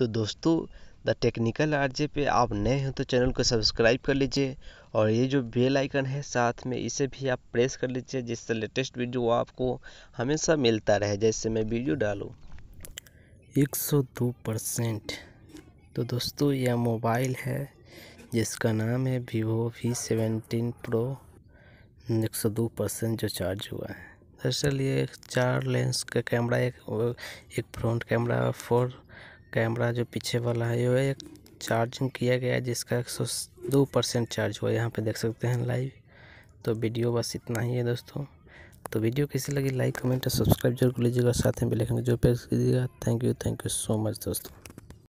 तो दोस्तों the technical R J पे आप नए हैं तो चैनल को सब्सक्राइब कर लीजिए और ये जो बेल आइकन है साथ में इसे भी आप प्रेस कर लीजिए जिससे लेटेस्ट वीडियो आपको हमेशा मिलता रहे जैसे मैं वीडियो डालूँ एक सौ दो परसेंट तो दोस्तों यह मोबाइल है जिसका नाम है वीवो वी सेवेंटीन प्रो एक सौ दो परसेंट जो चार्ज हुआ है दरअसल ये चार लेंस का कैमरा एक एक फ्रंट कैमरा फोर कैमरा जो पीछे वाला है ये एक चार्जिंग किया गया है जिसका एक सौ दो परसेंट चार्ज हुआ यहाँ पे देख सकते हैं लाइव तो वीडियो बस इतना ही है दोस्तों तो वीडियो कैसी लगी लाइक कमेंट और सब्सक्राइब जरूर कर लीजिएगा साथ में बेल आइकन जो प्रेस कीजिएगा thank you thank you so much दोस्तों